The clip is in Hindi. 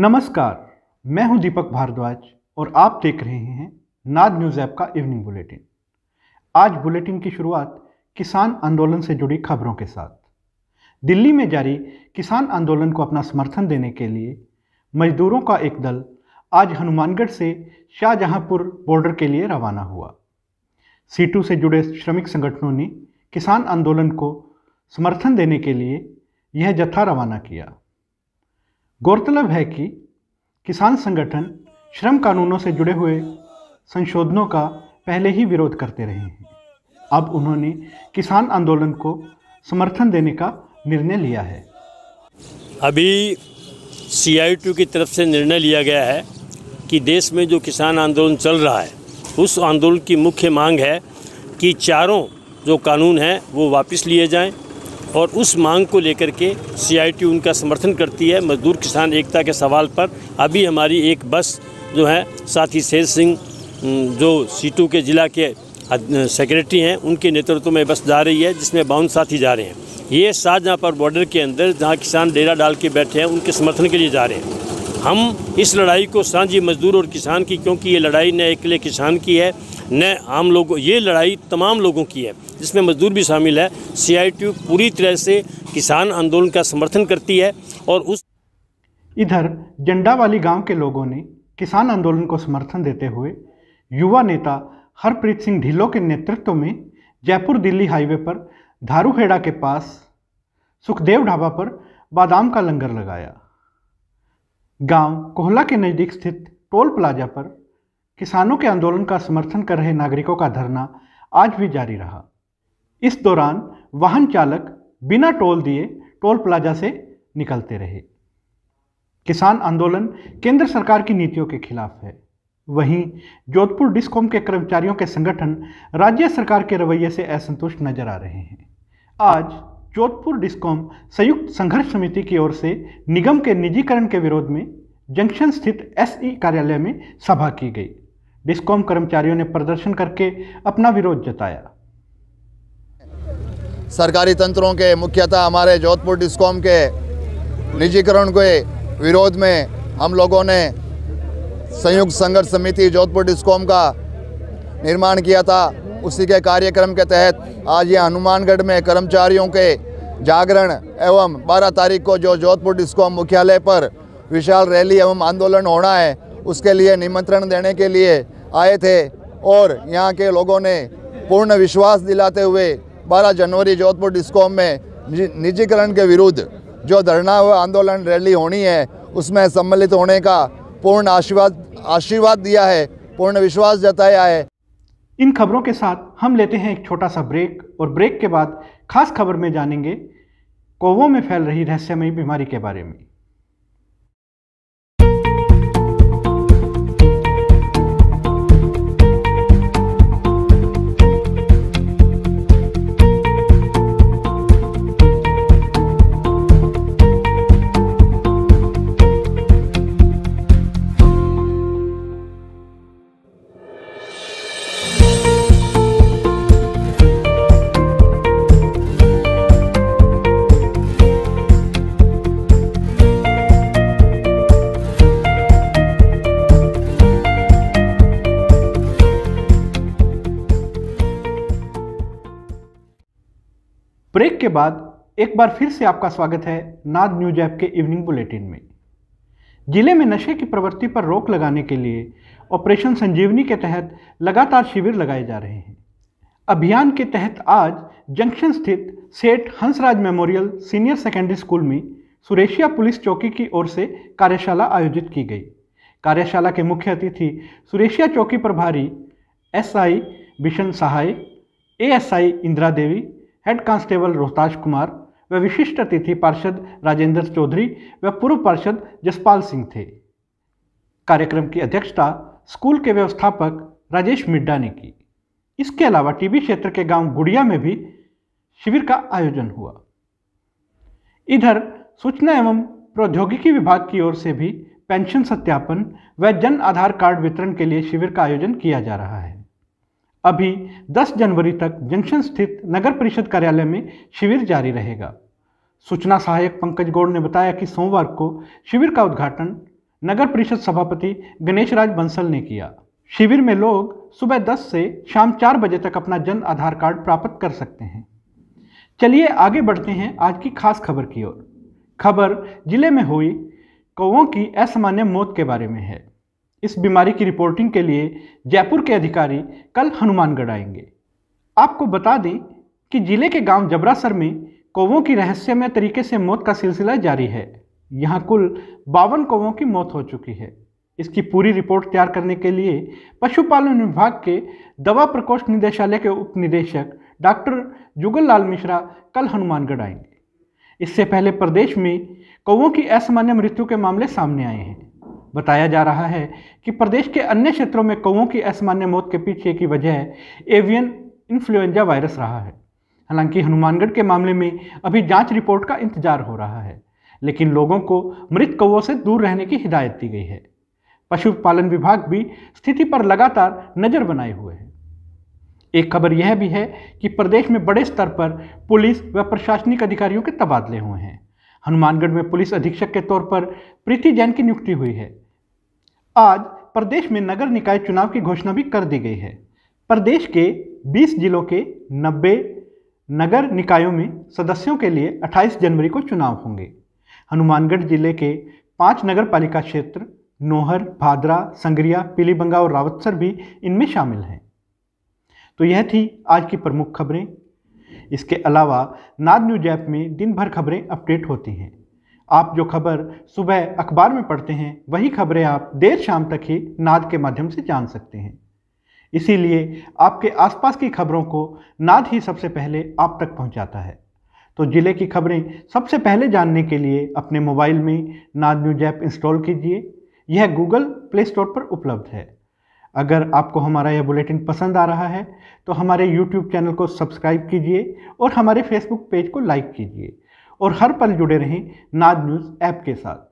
नमस्कार मैं हूं दीपक भारद्वाज और आप देख रहे हैं नाद न्यूज़ ऐप का इवनिंग बुलेटिन आज बुलेटिन की शुरुआत किसान आंदोलन से जुड़ी खबरों के साथ दिल्ली में जारी किसान आंदोलन को अपना समर्थन देने के लिए मजदूरों का एक दल आज हनुमानगढ़ से शाहजहांपुर बॉर्डर के लिए रवाना हुआ सीटू से जुड़े श्रमिक संगठनों ने किसान आंदोलन को समर्थन देने के लिए यह जत्था रवाना किया गौरतलब है कि किसान संगठन श्रम कानूनों से जुड़े हुए संशोधनों का पहले ही विरोध करते रहे हैं अब उन्होंने किसान आंदोलन को समर्थन देने का निर्णय लिया है अभी सी की तरफ से निर्णय लिया गया है कि देश में जो किसान आंदोलन चल रहा है उस आंदोलन की मुख्य मांग है कि चारों जो कानून हैं वो वापस लिए जाएं और उस मांग को लेकर के सीआईटी उनका समर्थन करती है मजदूर किसान एकता के सवाल पर अभी हमारी एक बस जो है साथी शेर सिंह जो सीटू के ज़िला के सेक्रेटरी हैं उनके नेतृत्व में बस जा रही है जिसमें बावन साथी जा रहे हैं ये जहाँ पर बॉर्डर के अंदर जहाँ किसान डेरा डाल के बैठे हैं उनके समर्थन के लिए जा रहे हैं हम इस लड़ाई को साझी मजदूर और किसान की क्योंकि ये लड़ाई न अकेले किसान की है न आम लोगों ये लड़ाई तमाम लोगों की है जिसमें मजदूर भी शामिल है सीआईटीयू पूरी तरह से किसान आंदोलन का समर्थन करती है और उस इधर जंडावाली गांव के लोगों ने किसान आंदोलन को समर्थन देते हुए युवा नेता हरप्रीत सिंह ढिल्लो के नेतृत्व में जयपुर दिल्ली हाईवे पर धारूहेड़ा के पास सुखदेव ढाबा पर बादाम का लंगर लगाया गांव कोहला के नज़दीक स्थित टोल प्लाजा पर किसानों के आंदोलन का समर्थन कर रहे नागरिकों का धरना आज भी जारी रहा इस दौरान वाहन चालक बिना टोल दिए टोल प्लाजा से निकलते रहे किसान आंदोलन केंद्र सरकार की नीतियों के खिलाफ है वहीं जोधपुर डिस्कॉम के कर्मचारियों के संगठन राज्य सरकार के रवैये से असंतुष्ट नजर आ रहे हैं आज जोधपुर डिस्कॉम संयुक्त संघर्ष समिति की ओर से निगम के निजीकरण के विरोध में जंक्शन स्थित एसई कार्यालय में सभा की गई डिस्कॉम कर्मचारियों ने प्रदर्शन करके अपना विरोध जताया सरकारी तंत्रों के मुख्यतः हमारे जोधपुर डिस्कॉम के निजीकरण के विरोध में हम लोगों ने संयुक्त संघर्ष समिति जोधपुर डिस्कॉम का निर्माण किया था उसी के कार्यक्रम के तहत आज ये हनुमानगढ़ में कर्मचारियों के जागरण एवं 12 तारीख को जो जोधपुर डिस्कॉम मुख्यालय पर विशाल रैली एवं आंदोलन होना है उसके लिए निमंत्रण देने के लिए आए थे और यहाँ के लोगों ने पूर्ण विश्वास दिलाते हुए 12 जनवरी जोधपुर डिस्कॉम में निजीकरण के विरुद्ध जो धरना व आंदोलन रैली होनी है उसमें सम्मिलित होने का पूर्ण आशीर्वाद आशीर्वाद दिया है पूर्ण विश्वास जताया है इन खबरों के साथ हम लेते हैं एक छोटा सा ब्रेक और ब्रेक के बाद खास खबर में जानेंगे कोवो में फैल रही रहस्यमयी बीमारी के बारे में ब्रेक के बाद एक बार फिर से आपका स्वागत है नाद न्यूज ऐप के इवनिंग बुलेटिन में जिले में नशे की प्रवृत्ति पर रोक लगाने के लिए ऑपरेशन संजीवनी के तहत लगातार शिविर लगाए जा रहे हैं अभियान के तहत आज जंक्शन स्थित Seth Hansraj memorial senior secondary school में सुरेशिया पुलिस चौकी की ओर से कार्यशाला आयोजित की गई कार्यशाला के मुख्य अतिथि सुरेशिया चौकी प्रभारी SI Bishan Sahay ASI Indira Devi head constable Rohtash Kumar व विशिष्ट अतिथि पार्षद राजेंद्र चौधरी व पूर्व पार्षद जसपाल सिंह थे कार्यक्रम की अध्यक्षता स्कूल के व्यवस्थापक राजेश मिड्डा ने की इसके अलावा टीबी क्षेत्र के गांव गुड़िया में भी शिविर का आयोजन हुआ इधर सूचना एवं प्रौद्योगिकी विभाग की ओर से भी पेंशन सत्यापन व जन आधार कार्ड वितरण के लिए शिविर का आयोजन किया जा रहा है अभी 10 जनवरी तक जंक्शन स्थित नगर परिषद कार्यालय में शिविर जारी रहेगा सूचना सहायक पंकज गौड़ ने बताया कि सोमवार को शिविर का उद्घाटन नगर परिषद सभापति गणेश राज बंसल ने किया शिविर में लोग सुबह 10 से शाम 4 बजे तक अपना जन आधार कार्ड प्राप्त कर सकते हैं चलिए आगे बढ़ते हैं आज की खास खबर की ओर खबर जिले में हुई कौओं की असामान्य मौत के बारे में है इस बीमारी की रिपोर्टिंग के लिए जयपुर के अधिकारी कल हनुमानगढ़ आएंगे आपको बता दें कि जिले के गांव जबरासर में कौवों की रहस्यमय तरीके से मौत का सिलसिला जारी है यहाँ कुल बावन कौवों की मौत हो चुकी है इसकी पूरी रिपोर्ट तैयार करने के लिए पशुपालन विभाग के दवा प्रकोष्ठ निदेशालय के उप निदेशक डॉक्टर जुगल लाल मिश्रा कल हनुमानगढ़ आएंगे इससे पहले प्रदेश में कौवों की असामान्य मृत्यु के मामले सामने आए हैं बताया जा रहा है कि प्रदेश के अन्य क्षेत्रों में कौओं की असामान्य मौत के पीछे की वजह एवियन इन्फ्लुएंजा वायरस रहा है हालांकि हनुमानगढ़ के मामले में अभी जांच रिपोर्ट का इंतजार हो रहा है लेकिन लोगों को मृत कौओं से दूर रहने की हिदायत दी गई है पशुपालन विभाग भी स्थिति पर लगातार नज़र बनाए हुए है एक खबर यह भी है कि प्रदेश में बड़े स्तर पर पुलिस व प्रशासनिक अधिकारियों के तबादले हुए हैं हनुमानगढ़ में पुलिस अधीक्षक के तौर पर प्रीति जैन की नियुक्ति हुई है आज प्रदेश में नगर निकाय चुनाव की घोषणा भी कर दी गई है प्रदेश के 20 जिलों के 90 नगर निकायों में सदस्यों के लिए 28 जनवरी को चुनाव होंगे हनुमानगढ़ जिले के पांच नगर पालिका क्षेत्र नोहर भादरा संगरिया पीलीबंगा और रावतसर भी इनमें शामिल हैं तो यह थी आज की प्रमुख खबरें इसके अलावा नाद न्यूज ऐप में दिन भर खबरें अपडेट होती हैं आप जो खबर सुबह अखबार में पढ़ते हैं वही खबरें आप देर शाम तक ही नाद के माध्यम से जान सकते हैं इसीलिए आपके आसपास की खबरों को नाद ही सबसे पहले आप तक पहुंचाता है तो ज़िले की खबरें सबसे पहले जानने के लिए अपने मोबाइल में नाद न्यूज ऐप इंस्टॉल कीजिए यह गूगल प्ले स्टोर पर उपलब्ध है अगर आपको हमारा यह बुलेटिन पसंद आ रहा है तो हमारे यूट्यूब चैनल को सब्सक्राइब कीजिए और हमारे फेसबुक पेज को लाइक कीजिए और हर पल जुड़े रहें नाज न्यूज़ ऐप के साथ